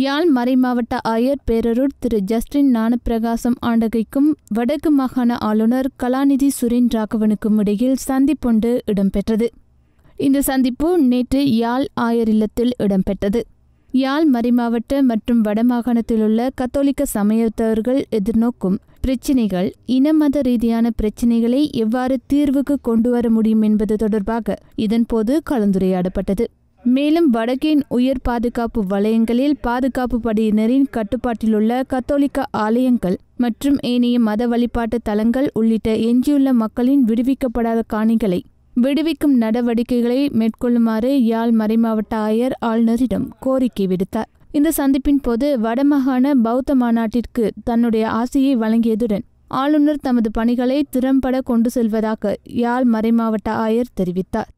யாழ் மறைமாவட்ட ஆயர் பேரருட் திரு ஜஸ்டின் ஞானப்பிரகாசம் ஆண்டகைக்கும் வடக்கு மாகாண ஆளுநர் கலாநிதி சுரேன் ராகவனுக்கும் இடையில் சந்திப்பொன்று இடம்பெற்றது இந்த சந்திப்பு நேற்று யாழ் ஆயர் இல்லத்தில் இடம்பெற்றது யாழ் மறைமாவட்ட மற்றும் வடமாகாணத்திலுள்ள கத்தோலிக்க சமயத்தவர்கள் எதிர்நோக்கும் பிரச்சினைகள் இனமத ரீதியான பிரச்சினைகளை எவ்வாறு தீர்வுக்கு கொண்டுவர முடியும் என்பது தொடர்பாக இதன்போது கலந்துரையாடப்பட்டது மேலும் வடக்கின் உயர் பாதுகாப்பு வலயங்களில் பாதுகாப்பு படையினரின் கட்டுப்பாட்டிலுள்ள கத்தோலிக்க ஆலயங்கள் மற்றும் ஏனைய மத வழிபாட்டு தலங்கள் உள்ளிட்ட எஞ்சியுள்ள மக்களின் விடுவிக்கப்படாத காணிகளை விடுவிக்கும் நடவடிக்கைகளை மேற்கொள்ளுமாறு யாழ் மறைமாவட்ட ஆயர் ஆளுநரிடம் கோரிக்கை விடுத்தார் இந்த சந்திப்பின் போது வடமாகாண பௌத்த மாநாட்டிற்கு தன்னுடைய ஆசையை வழங்கியதுடன் ஆளுநர் தமது பணிகளை திறம்பட கொண்டு செல்வதாக யாழ் மறைமாவட்ட ஆயர் தெரிவித்தார்